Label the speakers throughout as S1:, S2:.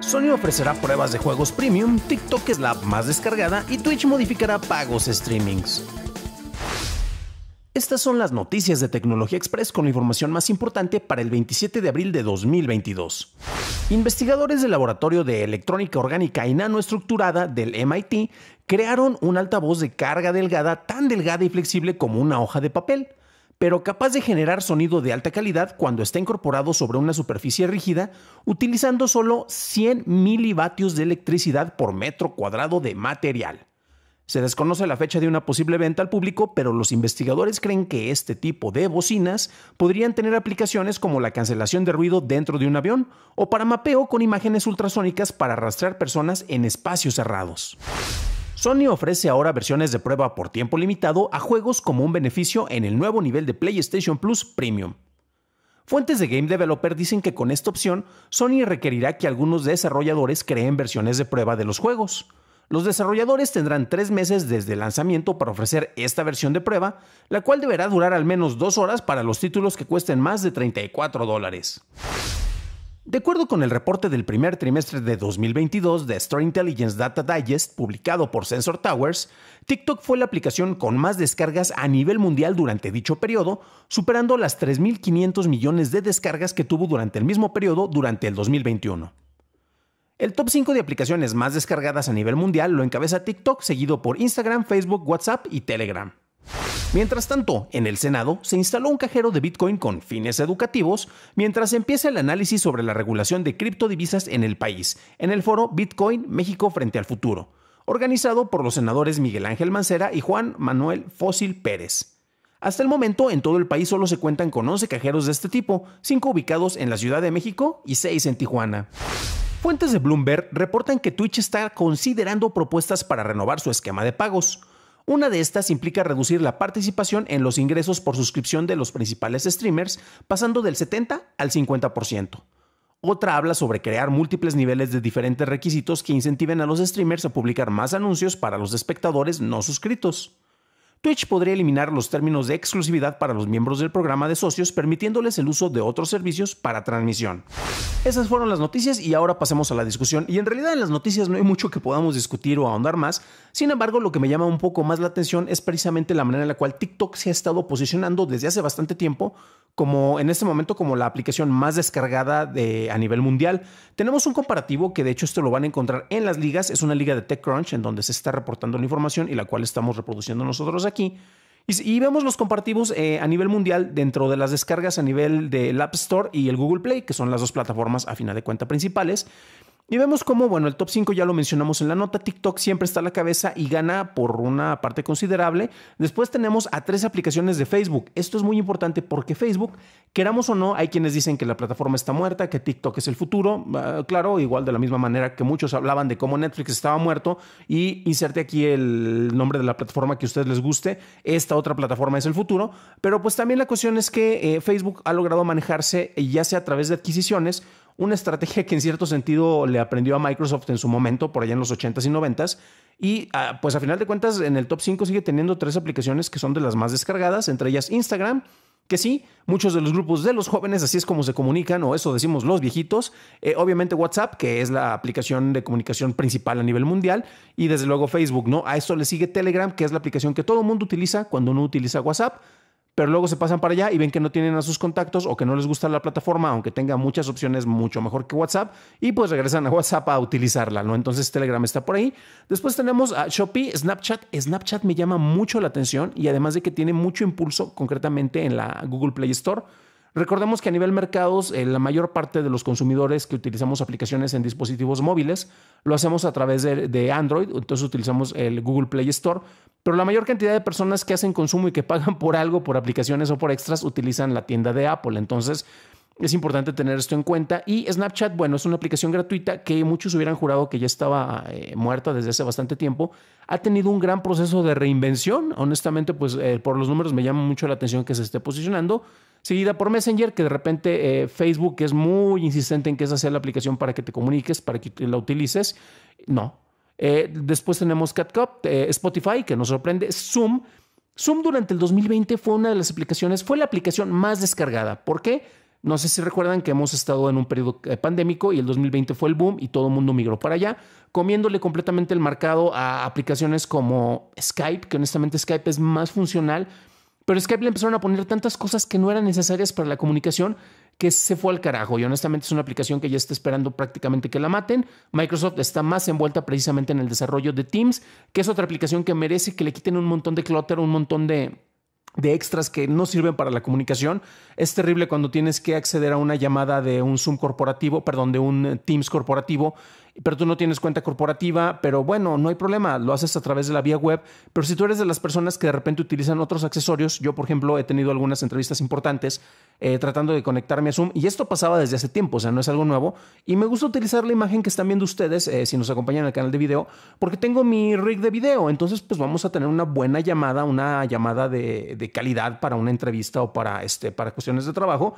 S1: Sony ofrecerá pruebas de juegos premium, TikTok es la app más descargada y Twitch modificará pagos streamings. Estas son las noticias de Tecnología Express con la información más importante para el 27 de abril de 2022. Investigadores del Laboratorio de Electrónica Orgánica y Nanoestructurada del MIT crearon un altavoz de carga delgada tan delgada y flexible como una hoja de papel pero capaz de generar sonido de alta calidad cuando está incorporado sobre una superficie rígida, utilizando solo 100 milivatios de electricidad por metro cuadrado de material. Se desconoce la fecha de una posible venta al público, pero los investigadores creen que este tipo de bocinas podrían tener aplicaciones como la cancelación de ruido dentro de un avión o para mapeo con imágenes ultrasónicas para arrastrar personas en espacios cerrados. Sony ofrece ahora versiones de prueba por tiempo limitado a juegos como un beneficio en el nuevo nivel de PlayStation Plus Premium. Fuentes de Game Developer dicen que con esta opción, Sony requerirá que algunos desarrolladores creen versiones de prueba de los juegos. Los desarrolladores tendrán tres meses desde el lanzamiento para ofrecer esta versión de prueba, la cual deberá durar al menos dos horas para los títulos que cuesten más de 34 dólares. De acuerdo con el reporte del primer trimestre de 2022 de Story Intelligence Data Digest publicado por Sensor Towers, TikTok fue la aplicación con más descargas a nivel mundial durante dicho periodo, superando las 3.500 millones de descargas que tuvo durante el mismo periodo durante el 2021. El top 5 de aplicaciones más descargadas a nivel mundial lo encabeza TikTok, seguido por Instagram, Facebook, WhatsApp y Telegram. Mientras tanto, en el Senado se instaló un cajero de Bitcoin con fines educativos mientras empieza el análisis sobre la regulación de criptodivisas en el país, en el foro Bitcoin México frente al futuro, organizado por los senadores Miguel Ángel Mancera y Juan Manuel Fósil Pérez. Hasta el momento, en todo el país solo se cuentan con 11 cajeros de este tipo, 5 ubicados en la Ciudad de México y 6 en Tijuana. Fuentes de Bloomberg reportan que Twitch está considerando propuestas para renovar su esquema de pagos. Una de estas implica reducir la participación en los ingresos por suscripción de los principales streamers, pasando del 70 al 50%. Otra habla sobre crear múltiples niveles de diferentes requisitos que incentiven a los streamers a publicar más anuncios para los espectadores no suscritos. Twitch podría eliminar los términos de exclusividad para los miembros del programa de socios, permitiéndoles el uso de otros servicios para transmisión. Esas fueron las noticias y ahora pasemos a la discusión. Y en realidad en las noticias no hay mucho que podamos discutir o ahondar más. Sin embargo, lo que me llama un poco más la atención es precisamente la manera en la cual TikTok se ha estado posicionando desde hace bastante tiempo como en este momento como la aplicación más descargada de, a nivel mundial. Tenemos un comparativo que de hecho esto lo van a encontrar en las ligas. Es una liga de TechCrunch en donde se está reportando la información y la cual estamos reproduciendo nosotros aquí. Y, vemos los compartimos eh, a nivel mundial dentro de las descargas a nivel del App Store y el Google Play, que son las dos plataformas a final de cuenta principales. Y vemos cómo, bueno, el top 5 ya lo mencionamos en la nota, TikTok siempre está a la cabeza y gana por una parte considerable. Después tenemos a tres aplicaciones de Facebook. Esto es muy importante porque Facebook, queramos o no, hay quienes dicen que la plataforma está muerta, que TikTok es el futuro. Ah, claro, igual de la misma manera que muchos hablaban de cómo Netflix estaba muerto y inserte aquí el nombre de la plataforma que a ustedes les guste. Esta otra plataforma es el futuro. Pero pues también la cuestión es que eh, Facebook ha logrado manejarse eh, ya sea a través de adquisiciones, una estrategia que en cierto sentido le aprendió a Microsoft en su momento, por allá en los 80s y 90s. Y ah, pues a final de cuentas, en el top 5 sigue teniendo tres aplicaciones que son de las más descargadas, entre ellas Instagram, que sí, muchos de los grupos de los jóvenes, así es como se comunican, o eso decimos los viejitos. Eh, obviamente WhatsApp, que es la aplicación de comunicación principal a nivel mundial, y desde luego Facebook, ¿no? A esto le sigue Telegram, que es la aplicación que todo el mundo utiliza cuando uno utiliza WhatsApp pero luego se pasan para allá y ven que no tienen a sus contactos o que no les gusta la plataforma, aunque tenga muchas opciones mucho mejor que WhatsApp, y pues regresan a WhatsApp a utilizarla, ¿no? Entonces Telegram está por ahí. Después tenemos a Shopee, Snapchat. Snapchat me llama mucho la atención y además de que tiene mucho impulso concretamente en la Google Play Store. Recordemos que a nivel mercados, eh, la mayor parte de los consumidores que utilizamos aplicaciones en dispositivos móviles lo hacemos a través de, de, Android, entonces utilizamos el Google Play Store, pero la mayor cantidad de personas que hacen consumo y que pagan por algo, por aplicaciones o por extras, utilizan la tienda de Apple. Entonces, es importante tener esto en cuenta. Y Snapchat, bueno, es una aplicación gratuita que muchos hubieran jurado que ya estaba eh, muerta desde hace bastante tiempo. Ha tenido un gran proceso de reinvención. Honestamente, pues eh, por los números me llama mucho la atención que se esté posicionando. Seguida por Messenger, que de repente eh, Facebook es muy insistente en que esa sea la aplicación para que te comuniques, para que la utilices. No, eh, después tenemos CatCup, eh, Spotify, que nos sorprende, Zoom. Zoom durante el 2020 fue una de las aplicaciones, fue la aplicación más descargada. ¿Por qué? No sé si recuerdan que hemos estado en un periodo eh, pandémico y el 2020 fue el boom y todo el mundo migró para allá, comiéndole completamente el mercado a aplicaciones como Skype, que honestamente Skype es más funcional pero Skype le empezaron a poner tantas cosas que no eran necesarias para la comunicación que se fue al carajo y honestamente es una aplicación que ya está esperando prácticamente que la maten. Microsoft está más envuelta precisamente en el desarrollo de Teams, que es otra aplicación que merece que le quiten un montón de clutter, un montón de, de extras que no sirven para la comunicación. Es terrible cuando tienes que acceder a una llamada de un Zoom corporativo, perdón, de un eh, Teams corporativo pero tú no tienes cuenta corporativa, pero bueno, no hay problema, lo haces a través de la vía web, pero si tú eres de las personas que de repente utilizan otros accesorios, yo por ejemplo he tenido algunas entrevistas importantes eh, tratando de conectarme a Zoom y esto pasaba desde hace tiempo, o sea, no es algo nuevo, y me gusta utilizar la imagen que están viendo ustedes, eh, si nos acompañan en el canal de video, porque tengo mi rig de video, entonces pues vamos a tener una buena llamada, una llamada de, de calidad para una entrevista o para, este, para cuestiones de trabajo.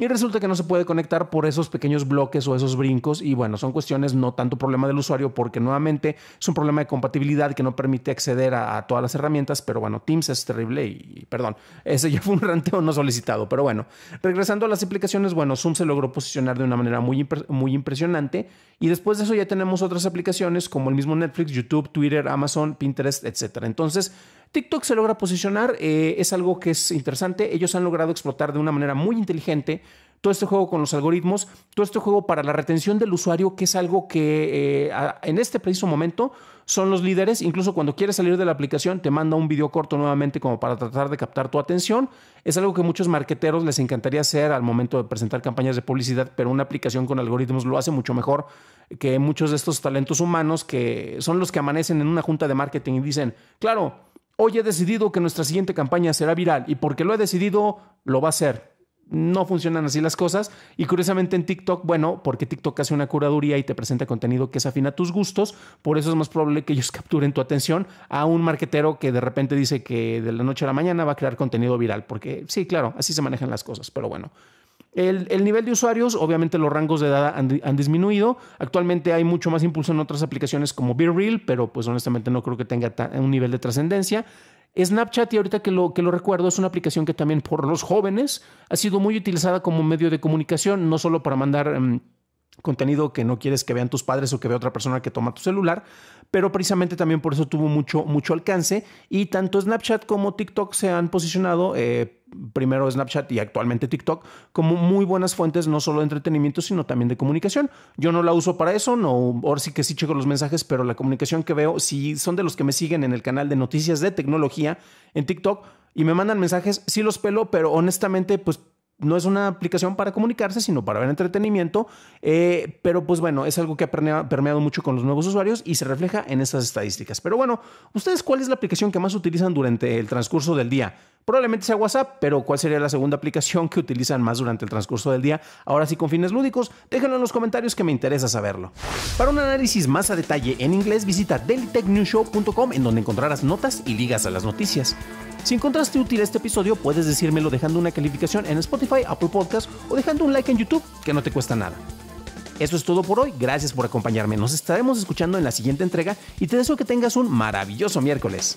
S1: Y resulta que no se puede conectar por esos pequeños bloques o esos brincos. Y bueno, son cuestiones no tanto problema del usuario porque nuevamente es un problema de compatibilidad que no permite acceder a, todas las herramientas. Pero bueno, Teams es terrible y, perdón, ese ya fue un ranteo no solicitado. Pero bueno, regresando a las aplicaciones, bueno, Zoom se logró posicionar de una manera muy, muy impresionante. Y después de eso ya tenemos otras aplicaciones como el mismo Netflix, YouTube, Twitter, Amazon, Pinterest, etc. Entonces, TikTok se logra posicionar, eh, es algo que es interesante, ellos han logrado explotar de una manera muy inteligente todo este juego con los algoritmos, todo este juego para la retención del usuario, que es algo que eh, en este preciso momento son los líderes. Incluso cuando quieres salir de la aplicación, te manda un video corto nuevamente como para tratar de captar tu atención. Es algo que muchos marqueteros les encantaría hacer al momento de presentar campañas de publicidad, pero una aplicación con algoritmos lo hace mucho mejor que muchos de estos talentos humanos que son los que amanecen en una junta de marketing y dicen, claro, hoy he decidido que nuestra siguiente campaña será viral y porque lo he decidido, lo va a ser. No funcionan así las cosas. Y curiosamente en TikTok, bueno, porque TikTok hace una curaduría y te presenta contenido que se afina a tus gustos, por eso es más probable que ellos capturen tu atención a un marquetero que de repente dice que de la noche a la mañana va a crear contenido viral, porque sí, claro, así se manejan las cosas, pero bueno. El, nivel de usuarios, obviamente los rangos de edad han, disminuido. Actualmente hay mucho más impulso en otras aplicaciones como Real, pero pues honestamente no creo que tenga un nivel de trascendencia. Snapchat, y ahorita que lo, que lo recuerdo, es una aplicación que también por los jóvenes ha sido muy utilizada como medio de comunicación, no solo para mandar... Em, contenido que no quieres que vean tus padres o que vea otra persona que toma tu celular, pero precisamente también por eso tuvo mucho, mucho alcance y tanto Snapchat como TikTok se han posicionado eh, primero Snapchat y actualmente TikTok, como muy buenas fuentes no solo de entretenimiento, sino también de comunicación. Yo no la uso para eso, no, ahora sí que sí checo los mensajes, pero la comunicación que veo, si son de los que me siguen en el canal de noticias de tecnología en TikTok y me mandan mensajes, sí los pelo, pero honestamente, pues no es una aplicación para comunicarse, sino para ver entretenimiento. Eh, pero pues bueno, es algo que ha permeado mucho con los nuevos usuarios y se refleja en estas estadísticas. Pero bueno, ¿ustedes cuál es la aplicación que más utilizan durante el transcurso del día? probablemente sea WhatsApp, pero ¿cuál sería la segunda aplicación que utilizan más durante el transcurso del día? Ahora sí, con fines lúdicos, déjenlo en los comentarios que me interesa saberlo. Para un análisis más a detalle en inglés, visita dailytechnewshow.com en donde encontrarás notas y ligas a las noticias. Si encontraste útil este episodio, puedes decírmelo dejando una calificación en Spotify, Apple Podcast o dejando un like en YouTube, que no te cuesta nada. Eso es todo por hoy, gracias por acompañarme, nos estaremos escuchando en la siguiente entrega y te deseo que tengas un maravilloso miércoles.